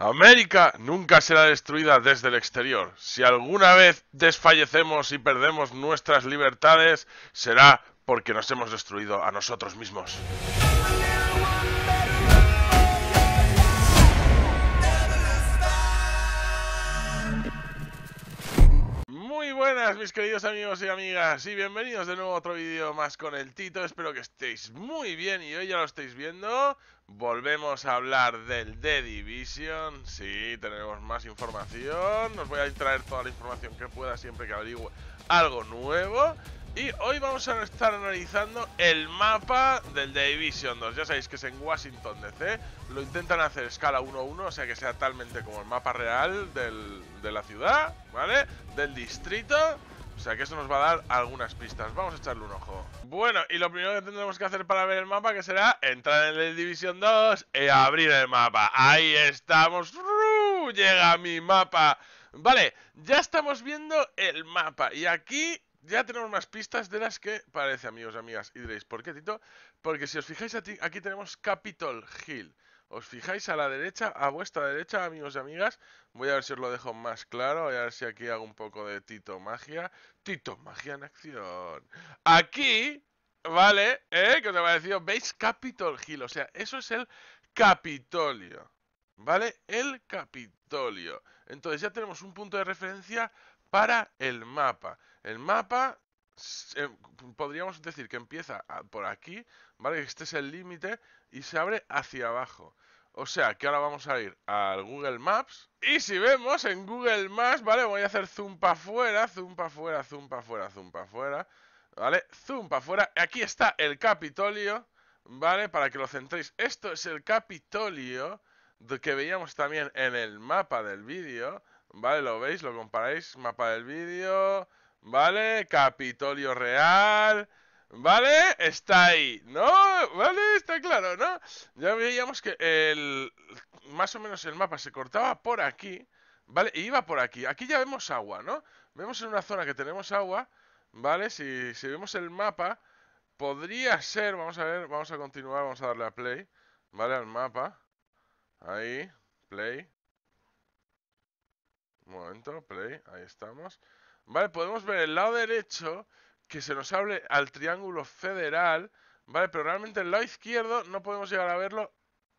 América nunca será destruida desde el exterior. Si alguna vez desfallecemos y perdemos nuestras libertades, será porque nos hemos destruido a nosotros mismos. Muy buenas mis queridos amigos y amigas y bienvenidos de nuevo a otro vídeo más con el Tito, espero que estéis muy bien y hoy ya lo estáis viendo, Volvemos a hablar del The Division. Sí, tenemos más información. nos voy a traer toda la información que pueda siempre que averigüe algo nuevo. Y hoy vamos a estar analizando el mapa del The Division 2. Ya sabéis que es en Washington DC. Lo intentan hacer escala 1-1, o sea que sea talmente como el mapa real de la ciudad, ¿vale? Del distrito. O sea que eso nos va a dar algunas pistas. Vamos a echarle un ojo. Bueno, y lo primero que tendremos que hacer para ver el mapa que será entrar en el División 2 y abrir el mapa. Ahí estamos. Llega mi mapa. Vale, ya estamos viendo el mapa. Y aquí ya tenemos más pistas de las que parece, amigos, amigas. Y diréis, ¿por qué, Tito? Porque si os fijáis aquí tenemos Capitol Hill. Os fijáis a la derecha, a vuestra derecha, amigos y amigas. Voy a ver si os lo dejo más claro. Voy a ver si aquí hago un poco de Tito Magia. Tito Magia en acción. Aquí, ¿vale? ¿Eh? Que os ha parecido?, ¿veis Capitol Hill? O sea, eso es el Capitolio. ¿Vale? El Capitolio. Entonces ya tenemos un punto de referencia para el mapa. El mapa Em, podríamos decir que empieza por aquí, ¿vale? Este es el límite y se abre hacia abajo. O sea, que ahora vamos a ir al Google Maps. Y si vemos en Google Maps, ¿vale? Voy a hacer zoom para afuera, zoom para afuera, zoom para afuera, zoom para afuera. ¿Vale? Zoom para afuera. Aquí está el Capitolio, ¿vale? Para que lo centréis. Esto es el Capitolio que veíamos también en el mapa del vídeo. ¿Vale? Lo veis, lo comparáis. Mapa del vídeo. ¿vale? Capitolio Real, ¿vale? Está ahí, ¿no? ¿Vale? Está claro, ¿no? Ya veíamos que el, más o menos el mapa se cortaba por aquí, ¿vale? Y e iba por aquí. Aquí ya vemos agua, ¿no? Vemos en una zona que tenemos agua, ¿vale? Si, si vemos el mapa, podría ser, vamos a ver, vamos a continuar, vamos a darle a play, ¿vale? Al mapa. Ahí, play. Un momento, play, ahí estamos. ¿Vale? Podemos ver el lado derecho que se nos hable al triángulo federal, ¿vale? Pero realmente el lado izquierdo no podemos llegar a verlo,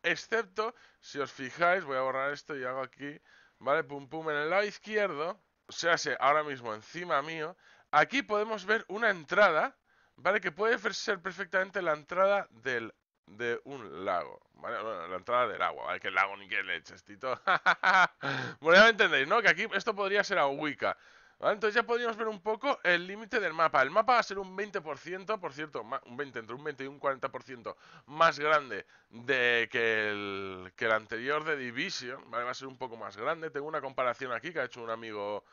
excepto, si os fijáis, voy a borrar esto y hago aquí, ¿vale? Pum pum, en el lado izquierdo, o sea, ahora mismo encima mío, aquí podemos ver una entrada, ¿vale? Que puede ser perfectamente la entrada del de un lago, ¿vale? la entrada del agua, ¿vale? Que el lago ni que leches, tito. bueno, ya me entendéis, ¿no? Que aquí esto podría ser a Wicca. Entonces ya podríamos ver un poco el límite del mapa. El mapa va a ser un 20%, por cierto, un 20, entre un 20 y un 40% más grande de que el, que el anterior de Division. Va a ser un poco más grande. Tengo una comparación aquí que ha hecho un amigo,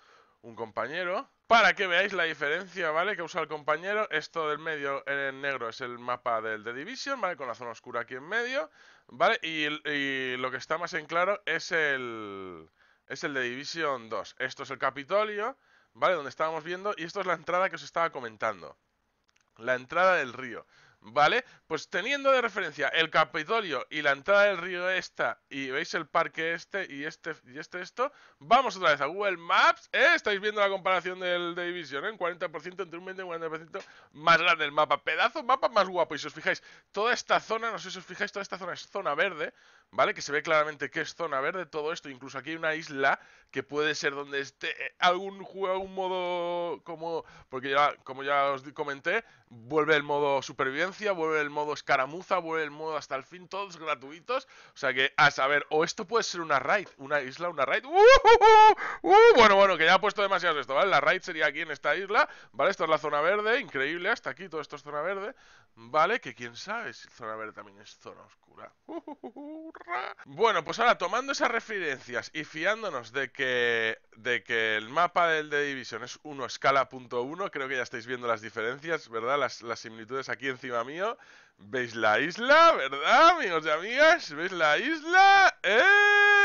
un compañero. Para que veáis la diferencia, ¿vale? Que usa el compañero. Esto del medio en negro es el mapa del de Division, ¿vale? Con la zona oscura aquí en medio, ¿vale? Y, y lo que está más en claro es el... Es el de Division 2. Esto es el Capitolio. ¿vale? Donde estábamos viendo, y esto es la entrada que os estaba comentando. La entrada del río, ¿vale? Pues teniendo de referencia el Capitolio y la entrada del río esta, y veis el parque este y este y este esto, vamos otra vez a Google Maps, ¿Eh? Estáis viendo la comparación del de Division, ¿eh? 40% entre un 20 y un 40% más grande el mapa. Pedazo mapa más guapo, y si os fijáis, toda esta zona, no sé si os fijáis, toda esta zona es zona verde, ¿vale? Que se ve claramente que es zona verde todo esto. Incluso aquí hay una isla que puede ser donde esté eh, algún juego, algún modo como... Porque ya, como ya os comenté, vuelve el modo supervivencia, vuelve el modo escaramuza, vuelve el modo hasta el fin, todos gratuitos. O sea que, a saber, o esto puede ser una raid, una isla, una raid... ¡Uh, uh, uh, bueno, bueno, que ya ha puesto demasiado esto, ¿vale? La raid sería aquí en esta isla, ¿vale? Esto es la zona verde, increíble, hasta aquí todo esto es zona verde. ¿Vale? Que quién sabe si zona verde también es zona oscura. bueno, pues ahora tomando esas referencias y fiándonos de que, de que el mapa del de Division es 1 escala punto creo que ya estáis viendo las diferencias, ¿verdad? Las, las similitudes aquí encima mío. ¿Veis la isla, verdad, amigos y amigas? ¿Veis la isla? ¡Eh!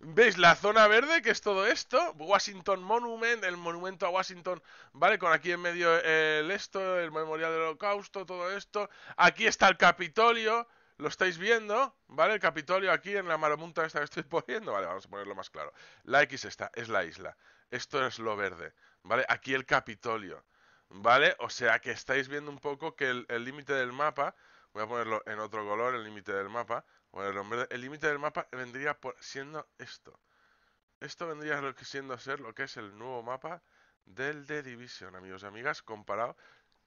¿Veis la zona verde que es todo esto? Washington Monument, el monumento a Washington, ¿vale? Con aquí en medio el esto, el memorial del holocausto, todo esto. Aquí está el Capitolio, lo estáis viendo, ¿vale? El Capitolio aquí en la maromunta esta que estoy poniendo, ¿vale? Vamos a ponerlo más claro. La X está es la isla. Esto es lo verde, ¿vale? Aquí el Capitolio, ¿vale? O sea que estáis viendo un poco que el límite del mapa Voy a ponerlo en otro color, el límite del mapa. El límite del mapa vendría siendo esto. Esto vendría siendo ser lo que es el nuevo mapa del The Division, amigos y amigas, comparado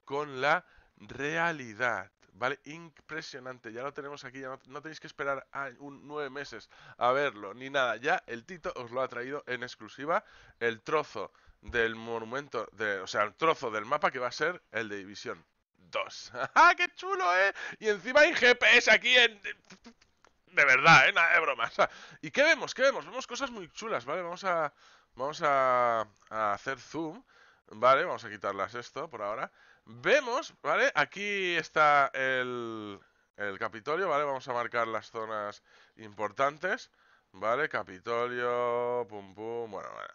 con la realidad. ¿Vale? Impresionante. Ya lo tenemos aquí. Ya no, tenéis que esperar un, nueve meses a verlo ni nada. Ya el Tito os lo ha traído en exclusiva. El trozo del monumento, o sea, el trozo del mapa que va a ser el de división. ¡Ah, qué chulo, eh! Y encima hay GPS aquí en... De verdad, eh, nada de bromas. ¿Y qué vemos? ¿Qué vemos? Vemos cosas muy chulas, ¿vale? Vamos a... Vamos a, a hacer zoom. Vale, vamos a quitarlas esto por ahora. Vemos, ¿vale? Aquí está el, el Capitolio, ¿vale? Vamos a marcar las zonas importantes, ¿vale? Capitolio, pum, pum, bueno, bueno.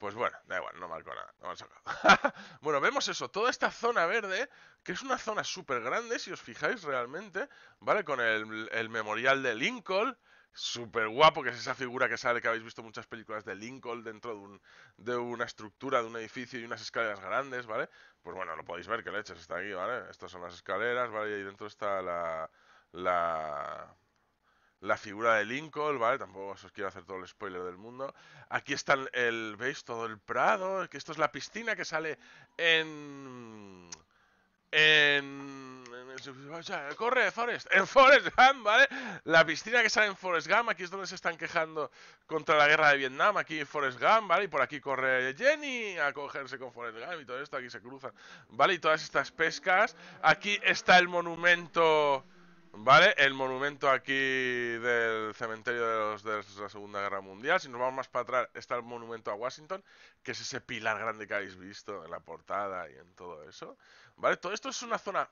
Pues bueno, da igual, no marco nada. bueno, vemos eso, toda esta zona verde, que es una zona súper grande, si os fijáis realmente, ¿vale? Con el, memorial de Lincoln, súper guapo, que es esa figura que sale, que habéis visto muchas películas de Lincoln dentro de, una estructura, de un edificio y unas escaleras grandes, ¿vale? Pues bueno, lo podéis ver, que leches, está aquí, ¿vale? Estas son las escaleras, ¿vale? Y ahí dentro está la... la la figura de Lincoln, ¿vale? Tampoco os quiero hacer todo el spoiler del mundo. Aquí están el, ¿veis? Todo el prado, que esto es la piscina que sale en... En, corre Forest, en Forest Gump, ¿vale? La piscina que sale en Forest Gump, aquí es donde se están quejando contra la guerra de Vietnam, aquí en Forest Gump, ¿vale? Y por aquí corre Jenny a cogerse con Forest Gump y todo esto, aquí se cruzan, ¿vale? Y todas estas pescas, aquí está el monumento ¿Vale? El monumento aquí del cementerio de, los, de la Segunda Guerra Mundial. Si nos vamos más para atrás, está el monumento a Washington, que es ese pilar grande que habéis visto en la portada y en todo eso. ¿Vale? Todo esto es una zona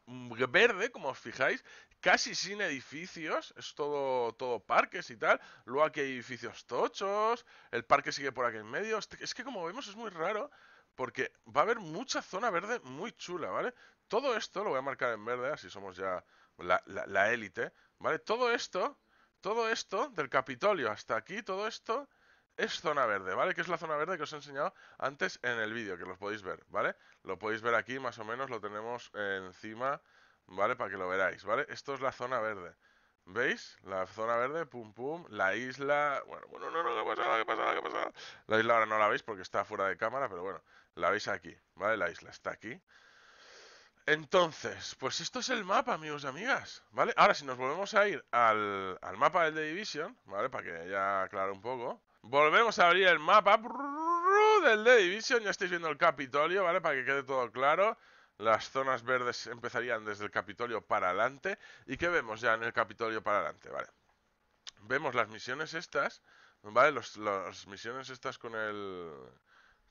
verde, como os fijáis, casi sin edificios, es todo, todo parques y tal. Luego aquí hay edificios tochos, el parque sigue por aquí en medio. Es que como vemos es muy raro, porque va a haber mucha zona verde muy chula, ¿vale? Todo esto lo voy a marcar en verde, así somos ya la, élite, ¿vale? Todo esto, todo esto, del Capitolio hasta aquí, todo esto es zona verde, ¿vale? Que es la zona verde que os he enseñado antes en el vídeo, que lo podéis ver, ¿vale? Lo podéis ver aquí, más o menos, lo tenemos encima, ¿vale? Para que lo veáis, ¿vale? Esto es la zona verde. ¿Veis? La zona verde, pum pum, la isla... Bueno, bueno, no, no, ¿qué pasa? ¿Qué pasa? ¿Qué pasa? La isla ahora no la veis porque está fuera de cámara, pero bueno, la veis aquí, ¿vale? La isla está aquí. Entonces, pues esto es el mapa, amigos y amigas, ¿vale? Ahora, si nos volvemos a ir al, mapa del The Division, ¿vale? Para que ya aclare un poco. Volvemos a abrir el mapa del The Division, ya estáis viendo el Capitolio, ¿vale? Para que quede todo claro. Las zonas verdes empezarían desde el Capitolio para adelante. ¿Y qué vemos ya en el Capitolio para adelante? Vale. Vemos las misiones estas, ¿vale? Las misiones estas con el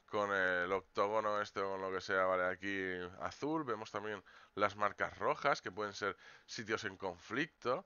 con el octógono este o lo que sea, vale, aquí azul, vemos también las marcas rojas que pueden ser sitios en conflicto,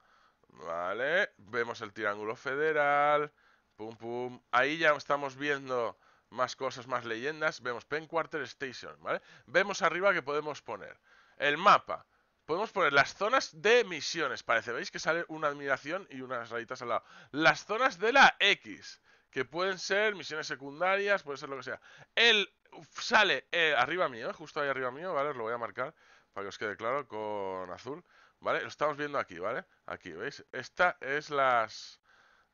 vale, vemos el triángulo federal, pum pum, ahí ya estamos viendo más cosas, más leyendas, vemos pen Quarter Station, vale, vemos arriba que podemos poner el mapa, Podemos poner las zonas de misiones. Parece, ¿veis? Que sale una admiración y unas rayitas al lado. Las zonas de la X que pueden ser misiones secundarias, puede ser lo que sea. Él sale eh, arriba mío, justo ahí arriba mío, ¿vale? Os lo voy a marcar para que os quede claro con azul, ¿vale? Lo estamos viendo aquí, ¿vale? Aquí, ¿veis? Esta es las...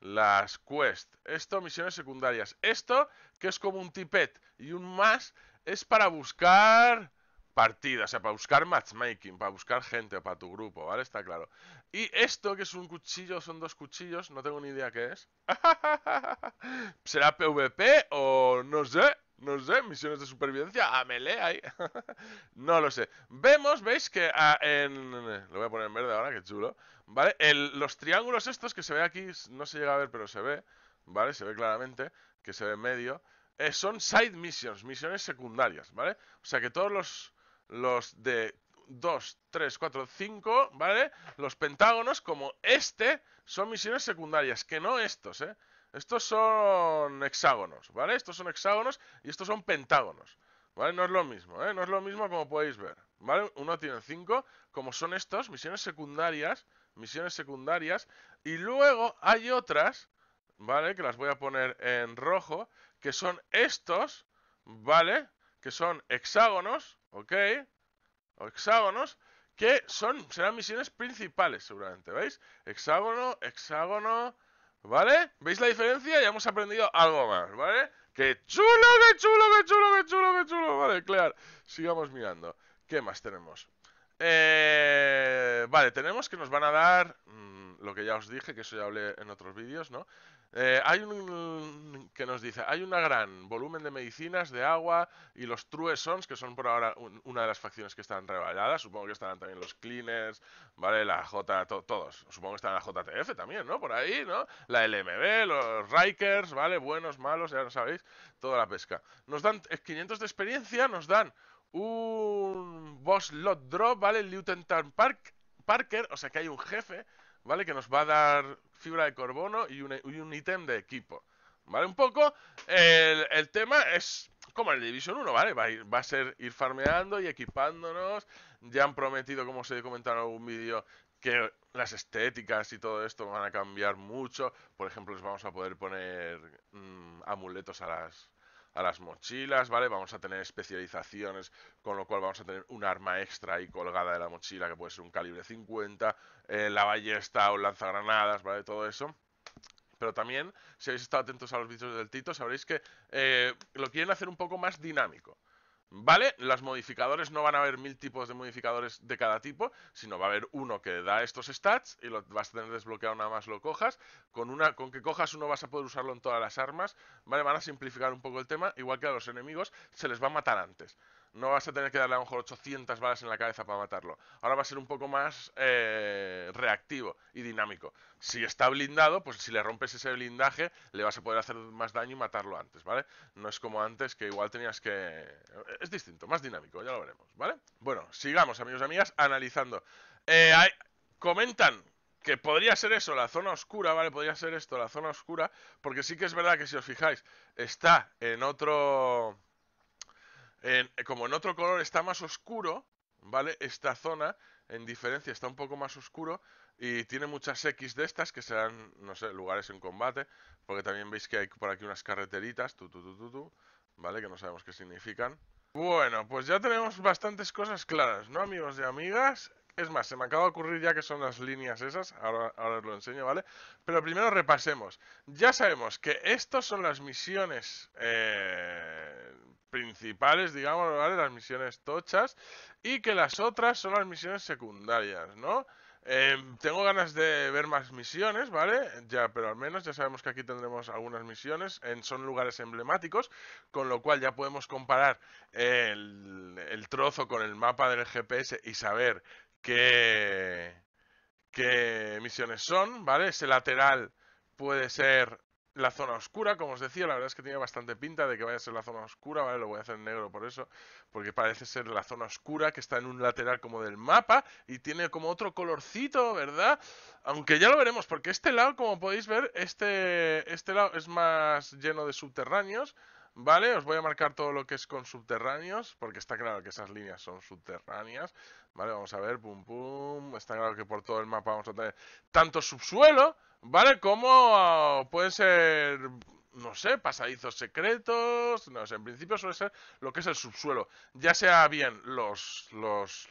Las quests. Esto, misiones secundarias. Esto, que es como un tipet e y un más, es para buscar partida, o sea, para buscar matchmaking, para buscar gente, para tu grupo, ¿vale? Está claro. Y esto, que es un cuchillo, son dos cuchillos, no tengo ni idea qué es. ¿Será PvP o no sé? No sé, misiones de supervivencia, a melee ahí. no lo sé. Vemos, veis que ah, en... Lo voy a poner en verde ahora, que chulo. ¿Vale? los triángulos estos que se ve aquí, no se llega a ver, pero se ve. ¿Vale? Se ve claramente, que se ve en medio. Eh, son side missions, misiones secundarias, ¿vale? O sea que todos los los de 2, 3, 4, 5, ¿vale? Los pentágonos, como este, son misiones secundarias, que no estos, ¿eh? Estos son hexágonos, ¿vale? Estos son hexágonos y estos son pentágonos, ¿vale? No es lo mismo, ¿eh? No es lo mismo como podéis ver, ¿vale? Uno tiene 5, como son estos, misiones secundarias, misiones secundarias, y luego hay otras, ¿vale? Que las voy a poner en rojo, que son estos, ¿vale? Que son hexágonos, ¿ok? O hexágonos, que son, serán misiones principales seguramente, ¿veis? Hexágono, hexágono, ¿vale? ¿Veis la diferencia? Ya hemos aprendido algo más, ¿vale? ¡Qué chulo, qué chulo, qué chulo, qué chulo, qué chulo! Vale, claro, sigamos mirando. ¿Qué más tenemos? Eh, vale, tenemos que nos van a dar lo que ya os dije, que eso ya hablé en otros vídeos, ¿no? Eh, hay un que nos dice, hay un gran volumen de medicinas, de agua y los truesons, que son por ahora una de las facciones que están revaladas supongo que estarán también los cleaners, ¿vale? La J, todos, supongo que están la JTF también, ¿no? Por ahí, ¿no? La LMB, los Rikers, ¿vale? Buenos, malos, ya lo sabéis, toda la pesca. Nos dan 500 eh, de experiencia, nos dan un boss lot drop, ¿vale? Lieutenant Park, Parker, o sea que hay un jefe ¿vale? Que nos va a dar fibra de carbono y un, ítem de equipo, ¿vale? Un poco el, tema es como el Division 1, ¿vale? Va a, ir, va a ser ir farmeando y equipándonos. Ya han prometido, como os he comentado en algún vídeo, que las estéticas y todo esto van a cambiar mucho. Por ejemplo, les vamos a poder poner mm, amuletos a las, a las mochilas, ¿vale? Vamos a tener especializaciones, con lo cual vamos a tener un arma extra ahí colgada de la mochila, que puede ser un calibre 50, eh, la ballesta o lanzagranadas, ¿vale? Todo eso. Pero también, si habéis estado atentos a los vídeos del Tito, sabréis que eh, lo quieren hacer un poco más dinámico. ¿Vale? Las modificadores no van a haber mil tipos de modificadores de cada tipo, sino va a haber uno que da estos stats y lo vas a tener desbloqueado nada más lo cojas. Con, una, con que cojas uno vas a poder usarlo en todas las armas, ¿vale? Van a simplificar un poco el tema, igual que a los enemigos se les va a matar antes. No vas a tener que darle a lo mejor 800 balas en la cabeza para matarlo. Ahora va a ser un poco más eh, reactivo y dinámico. Si está blindado, pues si le rompes ese blindaje, le vas a poder hacer más daño y matarlo antes, ¿vale? No es como antes que igual tenías que... Eh, es distinto, más dinámico, ya lo veremos, ¿vale? Bueno, sigamos, amigos y amigas, analizando. Eh, comentan que podría ser eso, la zona oscura, ¿vale? Podría ser esto, la zona oscura, porque sí que es verdad que si os fijáis, está en otro como en otro color está más oscuro, ¿vale? Esta zona, en diferencia, está un poco más oscuro y tiene muchas X de estas que serán, no sé, lugares en combate, porque también veis que hay por aquí unas carreteritas, tu, tu, tu, tu, ¿vale? Que no sabemos qué significan. Bueno, pues ya tenemos bastantes cosas claras, ¿no, amigos y amigas? Es más, se me acaba de ocurrir ya que son las líneas esas, ahora, ahora os lo enseño, ¿vale? Pero primero repasemos. Ya sabemos que estas son las misiones eh, principales, digamos, Las misiones tochas. Y que las otras son las misiones secundarias, ¿no? Em, tengo ganas de ver más misiones, ¿vale? Ya, pero al menos ya sabemos que aquí tendremos algunas misiones, en, son lugares emblemáticos, con lo cual ya podemos comparar el, trozo con el mapa del GPS y saber qué, qué misiones son, ¿vale? Ese lateral puede ser la zona oscura, como os decía, la verdad es que tiene bastante pinta de que vaya a ser la zona oscura, ¿vale? Lo voy a hacer en negro por eso, porque parece ser la zona oscura que está en un lateral como del mapa y tiene como otro colorcito, ¿verdad? Aunque ya lo veremos, porque este lado, como podéis ver, este, este lado es más lleno de subterráneos, ¿Vale? Os voy a marcar todo lo que es con subterráneos, porque está claro que esas líneas son subterráneas, ¿Vale? Vamos a ver, pum pum. Está claro que por todo el mapa vamos a tener tanto subsuelo, ¿vale? Como pueden ser, no sé, pasadizos secretos. No sé, en principio suele ser lo que es el subsuelo. Ya sea bien los, los,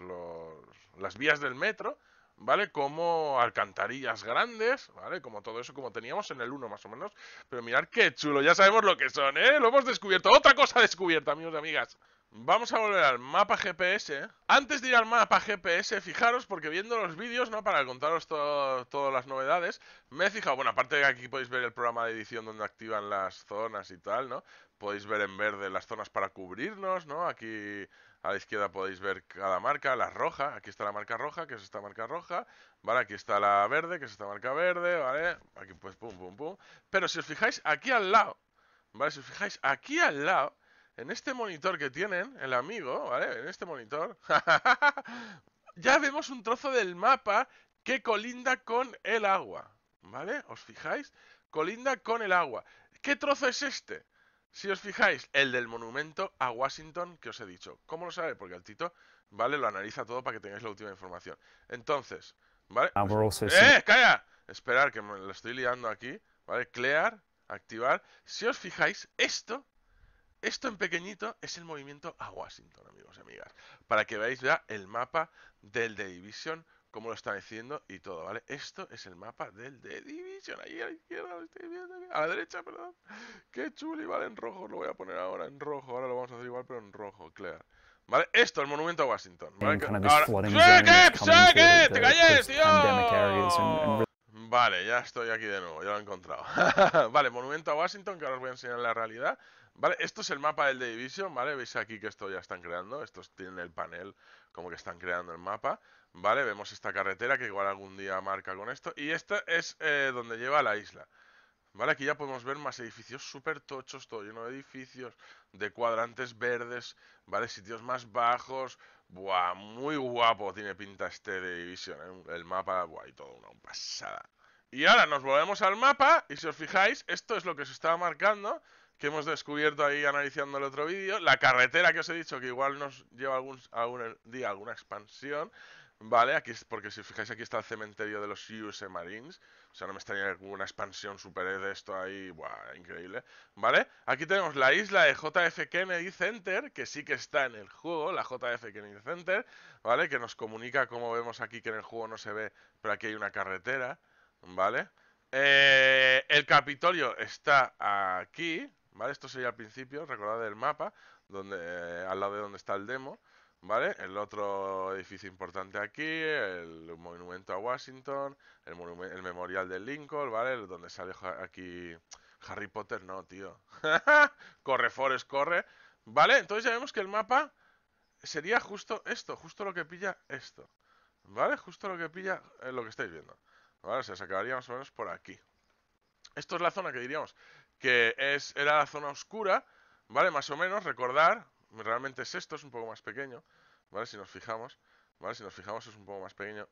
las vías del metro, ¿vale? Como alcantarillas grandes, ¿vale? Como todo eso, como teníamos en el 1 más o menos. Pero mirad qué chulo, ya sabemos lo que son, ¿eh? Lo hemos descubierto. Otra cosa descubierta, amigos y amigas. Vamos a volver al mapa GPS. Antes de ir al mapa GPS, fijaros, porque viendo los vídeos, ¿no? Para contaros todas las novedades, me he fijado, bueno, aparte de que aquí podéis ver el programa de edición donde activan las zonas y tal, ¿no? Podéis ver en verde las zonas para cubrirnos, ¿no? Aquí a la izquierda podéis ver cada marca, la roja, aquí está la marca roja, que es esta marca roja, ¿vale? Aquí está la verde, que es esta marca verde, ¿vale? Aquí pues pum, pum, pum. Pero si os fijáis, aquí al lado, ¿vale? Si os fijáis, aquí al lado en este monitor que tienen, el amigo, ¿vale? En este monitor, ya vemos un trozo del mapa que colinda con el agua, ¿vale? ¿Os fijáis? Colinda con el agua. ¿Qué trozo es este? Si os fijáis, el del monumento a Washington que os he dicho. ¿Cómo lo sabe? Porque el Tito, ¿vale? Lo analiza todo para que tengáis la última información. Entonces, ¿vale? Ah, ¡Eh! ¡Calla! Esperar, que me lo estoy liando aquí. ¿Vale? Clear, activar. Si os fijáis, esto esto en pequeñito es el movimiento a Washington, amigos y amigas. Para que veáis ya el mapa del The Division, cómo lo están haciendo y todo, ¿vale? Esto es el mapa del The Division. Ahí a la izquierda lo estoy viendo. A la derecha, perdón. Qué chuli, ¿vale? En rojo. Lo voy a poner ahora en rojo. Ahora lo vamos a hacer igual, pero en rojo, claro. ¿Vale? Esto, el monumento a Washington. ¿vale? Ahora... ¡Shake, te calles, tío! Vale, ya estoy aquí de nuevo, ya lo he encontrado. vale, monumento a Washington, que ahora os voy a enseñar la realidad. Vale, esto es el mapa del The Division, ¿vale? Veis aquí que esto ya están creando, estos tienen el panel como que están creando el mapa, ¿vale? Vemos esta carretera que igual algún día marca con esto, y esta es eh, donde lleva la isla, ¿vale? Aquí ya podemos ver más edificios súper tochos, todo lleno de edificios, de cuadrantes verdes, ¿vale? Sitios más bajos, ¡buah! Muy guapo tiene pinta este The Division, ¿eh? el mapa, ¡buah! Y todo una pasada. Y ahora nos volvemos al mapa, y si os fijáis, esto es lo que se estaba marcando, que hemos descubierto ahí analizando el otro vídeo. La carretera que os he dicho que igual nos lleva algún, algún día alguna expansión. Vale, aquí es porque si os fijáis aquí está el cementerio de los US Marines. O sea, no me que alguna expansión super de esto ahí. Buah, increíble. ¿Vale? Aquí tenemos la isla de JF Kennedy Center, que sí que está en el juego, la JF Kennedy Center, ¿vale? Que nos comunica, como vemos aquí, que en el juego no se ve, pero aquí hay una carretera, ¿vale? Eh, el Capitolio está aquí, ¿vale? Esto sería al principio, recordad el mapa, donde, eh, al lado de donde está el demo, ¿vale? El otro edificio importante aquí, el monumento a Washington, el, memorial de Lincoln, ¿vale? El donde sale aquí Harry Potter, no, tío. corre, Forest, corre. ¿Vale? Entonces ya vemos que el mapa sería justo esto, justo lo que pilla esto. ¿Vale? Justo lo que pilla eh, lo que estáis viendo. ¿Vale? se acabaría más o menos por aquí. Esto es la zona que diríamos que es, era la zona oscura, ¿vale? Más o menos, recordar, realmente es esto, es un poco más pequeño, ¿vale? Si nos fijamos, ¿vale? Si nos fijamos es un poco más pequeño.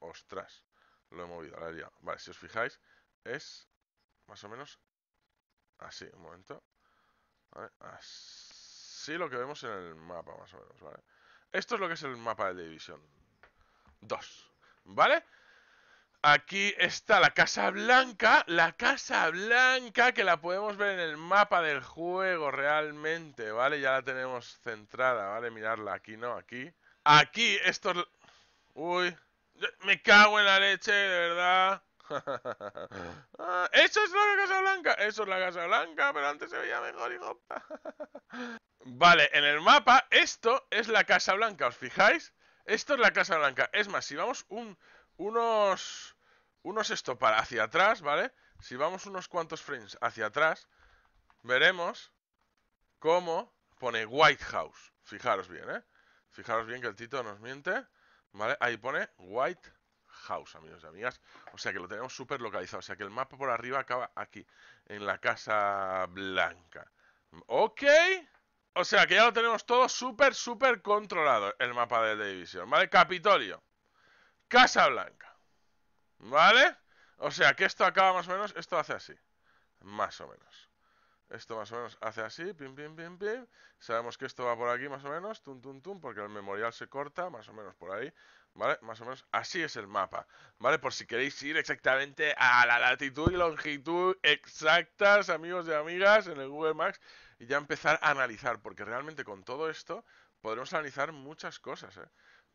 Ostras, lo he movido, la he Vale, si os fijáis, es más o menos así, un momento. ¿Vale? Así lo que vemos en el mapa, más o menos, ¿vale? Esto es lo que es el mapa de división 2, ¿vale? Aquí está la Casa Blanca, la Casa Blanca que la podemos ver en el mapa del juego realmente, ¿vale? Ya la tenemos centrada, ¿vale? Mirarla aquí, ¿no? Aquí. Aquí, esto, Uy, me cago en la leche, de verdad. Ah, eso es la Casa Blanca, eso es la Casa Blanca, pero antes se veía mejor, hijo. vale, en el mapa esto es la Casa Blanca, ¿os fijáis? Esto es la Casa Blanca. Es más, si vamos un unos... Unos esto para hacia atrás, ¿vale? Si vamos unos cuantos frames hacia atrás, veremos cómo pone White House. Fijaros bien, ¿eh? Fijaros bien que el Tito nos miente, ¿vale? Ahí pone White House, amigos y amigas. O sea que lo tenemos súper localizado. O sea que el mapa por arriba acaba aquí, en la Casa Blanca. ¿Ok? O sea que ya lo tenemos todo súper, súper controlado, el mapa de División, ¿vale? Capitolio. Casa Blanca. ¿Vale? O sea que esto acaba más o menos, esto hace así. Más o menos. Esto más o menos hace así, pim, pim, pim, pim. Sabemos que esto va por aquí más o menos, tum, tum, tum, porque el memorial se corta, más o menos por ahí. ¿Vale? Más o menos así es el mapa. ¿Vale? Por si queréis ir exactamente a la latitud y longitud exactas, amigos y amigas, en el Google Maps, y ya empezar a analizar, porque realmente con todo esto podremos analizar muchas cosas, ¿eh?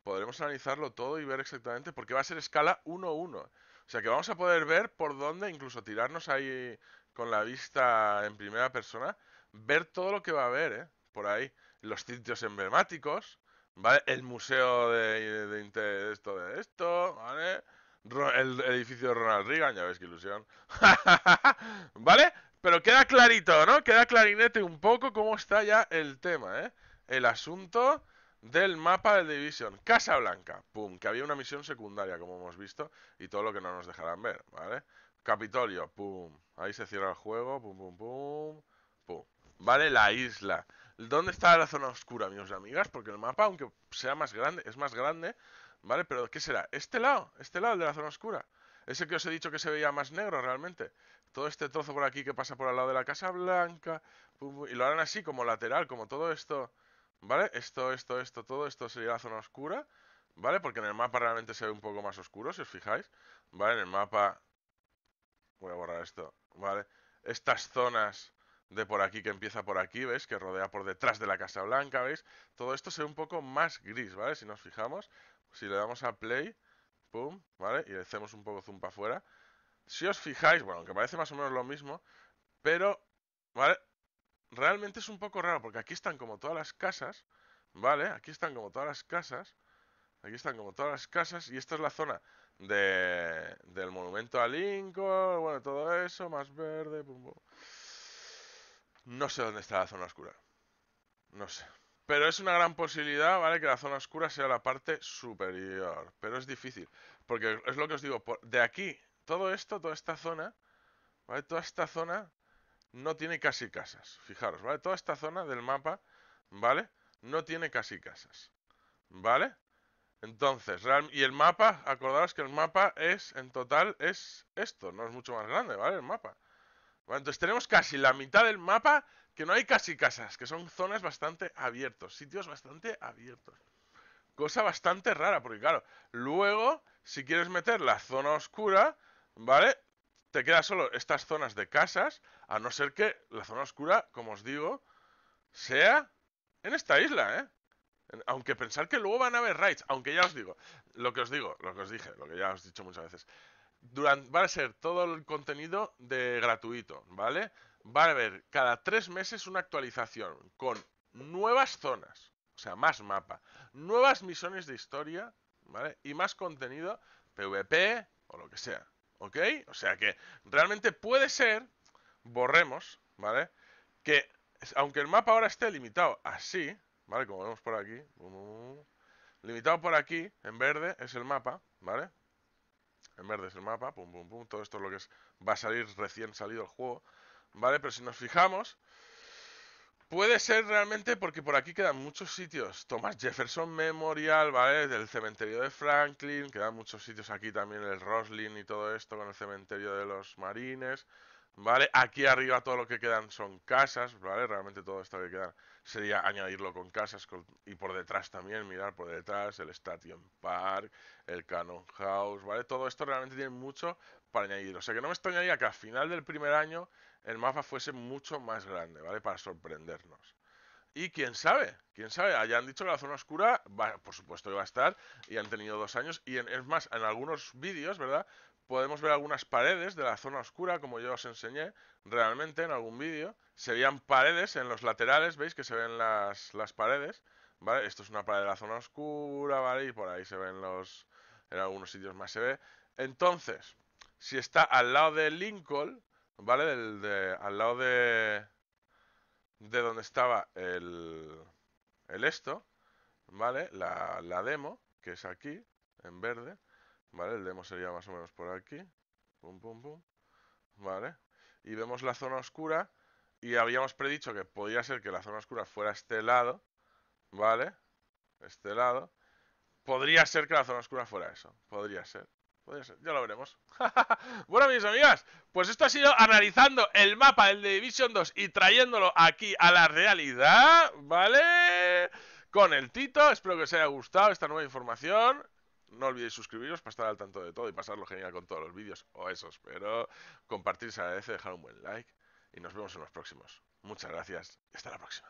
podremos analizarlo todo y ver exactamente, por qué va a ser escala 1-1. O sea que vamos a poder ver por dónde, incluso tirarnos ahí con la vista en primera persona, ver todo lo que va a haber, ¿eh? Por ahí. Los sitios emblemáticos, ¿vale? El museo de, de, esto, de esto, ¿vale? El, edificio de Ronald Reagan, ya ves qué ilusión. ¿Vale? Pero queda clarito, ¿no? Queda clarinete un poco cómo está ya el tema, ¿eh? El asunto del mapa de Division. Casa Blanca, pum, que había una misión secundaria, como hemos visto, y todo lo que no nos dejarán ver, ¿vale? Capitolio, pum, ahí se cierra el juego, pum, pum, pum, pum. Vale, la isla. ¿Dónde está la zona oscura, amigos y amigas? Porque el mapa, aunque sea más grande, es más grande, ¿vale? Pero ¿qué será? ¿Este lado? ¿Este lado, de la zona oscura? Ese que os he dicho que se veía más negro realmente. Todo este trozo por aquí que pasa por al lado de la Casa Blanca, pum, y lo harán así, como lateral, como todo esto ¿Vale? Esto, esto, esto, todo, esto sería la zona oscura, ¿vale? Porque en el mapa realmente se ve un poco más oscuro, si os fijáis, ¿vale? En el mapa... Voy a borrar esto, ¿vale? Estas zonas de por aquí que empieza por aquí, ¿veis? Que rodea por detrás de la Casa Blanca, ¿veis? Todo esto se ve un poco más gris, ¿vale? Si nos fijamos, si le damos a play, pum, ¿vale? Y le hacemos un poco zoom para afuera. Si os fijáis, bueno, aunque parece más o menos lo mismo, pero, ¿vale? realmente es un poco raro, porque aquí están como todas las casas, ¿vale? Aquí están como todas las casas, aquí están como todas las casas, y esta es la zona del monumento al Lincoln, bueno, todo eso, más verde, No sé dónde está la zona oscura. No sé. Pero es una gran posibilidad, ¿vale? Que la zona oscura sea la parte superior. Pero es difícil. Porque es lo que os digo, de aquí, todo esto, toda esta zona, ¿vale? Toda esta zona no tiene casi casas. Fijaros, ¿vale? Toda esta zona del mapa, ¿vale? No tiene casi casas, ¿vale? Entonces, y el mapa, acordaros que el mapa es, en total, es esto, no es mucho más grande, ¿vale? El mapa. Entonces tenemos casi la mitad del mapa que no hay casi casas, que son zonas bastante abiertas, sitios bastante abiertos. Cosa bastante rara, porque claro, luego, si quieres meter la zona oscura, ¿vale? te quedan solo estas zonas de casas, a no ser que la zona oscura, como os digo, sea en esta isla, ¿eh? Aunque pensar que luego van a haber raids, aunque ya os digo, lo que os digo, lo que os dije, lo que ya os he dicho muchas veces, durante, va a ser todo el contenido de gratuito, ¿vale? Va a haber cada tres meses una actualización con nuevas zonas, o sea, más mapa, nuevas misiones de historia, ¿vale? Y más contenido PvP o lo que sea, ¿Ok? O sea que realmente puede ser, borremos, ¿vale? Que aunque el mapa ahora esté limitado así, ¿vale? Como vemos por aquí, limitado por aquí, en verde es el mapa, ¿vale? En verde es el mapa, pum, pum, pum, todo esto es lo que va a salir recién salido el juego, ¿vale? Pero si nos fijamos, Puede ser realmente porque por aquí quedan muchos sitios. Thomas Jefferson Memorial, ¿vale? Del cementerio de Franklin. Quedan muchos sitios aquí también, el Roslin y todo esto con el cementerio de los marines. ¿Vale? Aquí arriba todo lo que quedan son casas, ¿vale? Realmente todo esto que queda sería añadirlo con casas y por detrás también, mirar por detrás, el stadium Park, el Canon House, ¿vale? Todo esto realmente tiene mucho para añadir. O sea que no me extrañaría que al final del primer año el mapa fuese mucho más grande, ¿vale? Para sorprendernos. Y quién sabe, quién sabe, hayan dicho que la zona oscura, va, por supuesto que va a estar, y han tenido dos años, y es más, en algunos vídeos, ¿verdad? podemos ver algunas paredes de la zona oscura, como yo os enseñé realmente en algún vídeo. Se veían paredes en los laterales, veis que se ven las, las paredes, ¿vale? Esto es una pared de la zona oscura, ¿vale? Y por ahí se ven los... en algunos sitios más se ve. Entonces, si está al lado de Lincoln, ¿vale? al lado de... de donde estaba el... el esto, ¿vale? la demo, que es aquí, en verde. ¿Vale? El demo sería más o menos por aquí. Pum, pum, pum. ¿Vale? Y vemos la zona oscura. Y habíamos predicho que podía ser que la zona oscura fuera este lado. ¿Vale? Este lado. Podría ser que la zona oscura fuera eso. Podría ser. Podría ser. Ya lo veremos. bueno, mis amigas. Pues esto ha sido analizando el mapa del The Division 2 y trayéndolo aquí a la realidad. ¿Vale? Con el Tito. Espero que os haya gustado esta nueva información. No olvidéis suscribiros para estar al tanto de todo y pasarlo genial con todos los vídeos o esos. Pero compartir se agradece, dejar un buen like y nos vemos en los próximos. Muchas gracias y hasta la próxima.